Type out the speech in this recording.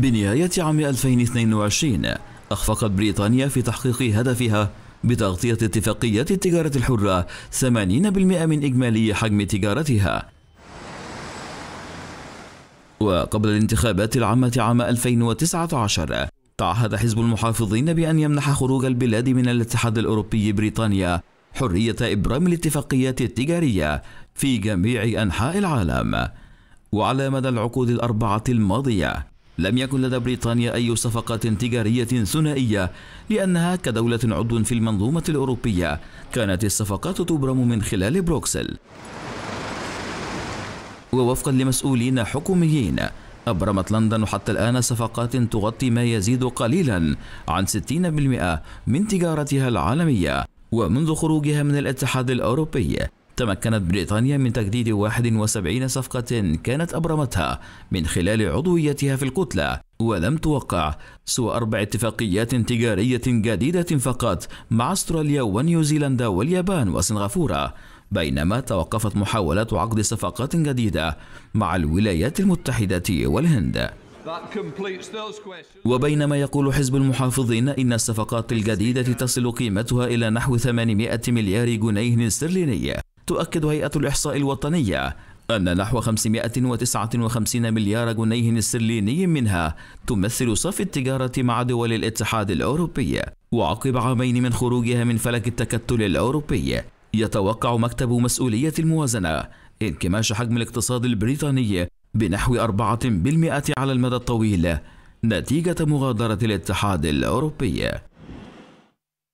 بنهاية عام 2022 أخفقت بريطانيا في تحقيق هدفها بتغطية اتفاقية التجارة الحرة 80% من إجمالي حجم تجارتها وقبل الانتخابات العامة عام 2019 تعهد حزب المحافظين بأن يمنح خروج البلاد من الاتحاد الأوروبي بريطانيا حرية إبرام الاتفاقيات التجارية في جميع أنحاء العالم وعلى مدى العقود الأربعة الماضية لم يكن لدى بريطانيا أي صفقة تجارية ثنائية لأنها كدولة عضو في المنظومة الأوروبية كانت الصفقات تبرم من خلال بروكسل ووفقا لمسؤولين حكوميين أبرمت لندن حتى الآن صفقات تغطي ما يزيد قليلا عن 60% من تجارتها العالمية ومنذ خروجها من الاتحاد الأوروبي تمكنت بريطانيا من تجديد 71 صفقة كانت أبرمتها من خلال عضويتها في الكتلة ولم توقع سوى أربع اتفاقيات تجارية جديدة فقط مع أستراليا ونيوزيلندا واليابان وسنغافورة بينما توقفت محاولات عقد صفقات جديدة مع الولايات المتحدة والهند وبينما يقول حزب المحافظين إن الصفقات الجديدة تصل قيمتها إلى نحو 800 مليار جنيه استرليني تؤكد هيئة الإحصاء الوطنية أن نحو 559 مليار جنيه استرليني منها تمثل صافي التجارة مع دول الاتحاد الأوروبي وعقب عامين من خروجها من فلك التكتل الأوروبي يتوقع مكتب مسؤولية الموازنة انكماش حجم الاقتصاد البريطاني بنحو 4% على المدى الطويل نتيجة مغادرة الاتحاد الأوروبي